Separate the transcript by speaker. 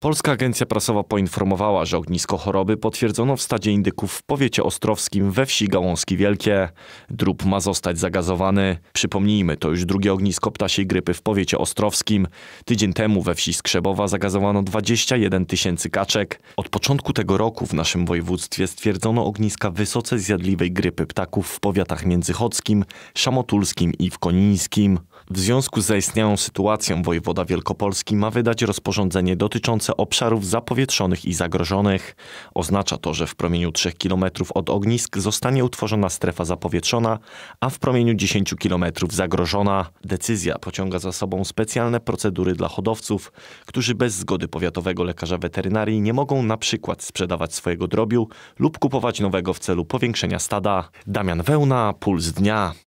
Speaker 1: Polska Agencja Prasowa poinformowała, że ognisko choroby potwierdzono w stadzie indyków w powiecie ostrowskim we wsi Gałązki Wielkie. Drób ma zostać zagazowany. Przypomnijmy, to już drugie ognisko ptasiej grypy w powiecie ostrowskim. Tydzień temu we wsi Skrzebowa zagazowano 21 tysięcy kaczek. Od początku tego roku w naszym województwie stwierdzono ogniska wysoce zjadliwej grypy ptaków w powiatach międzychodzkim, szamotulskim i w konińskim. W związku z zaistniałą sytuacją wojewoda wielkopolski ma wydać rozporządzenie dotyczące obszarów zapowietrzonych i zagrożonych. Oznacza to, że w promieniu 3 km od ognisk zostanie utworzona strefa zapowietrzona, a w promieniu 10 km zagrożona. Decyzja pociąga za sobą specjalne procedury dla hodowców, którzy bez zgody powiatowego lekarza weterynarii nie mogą na przykład sprzedawać swojego drobiu lub kupować nowego w celu powiększenia stada. Damian Wełna, Puls Dnia.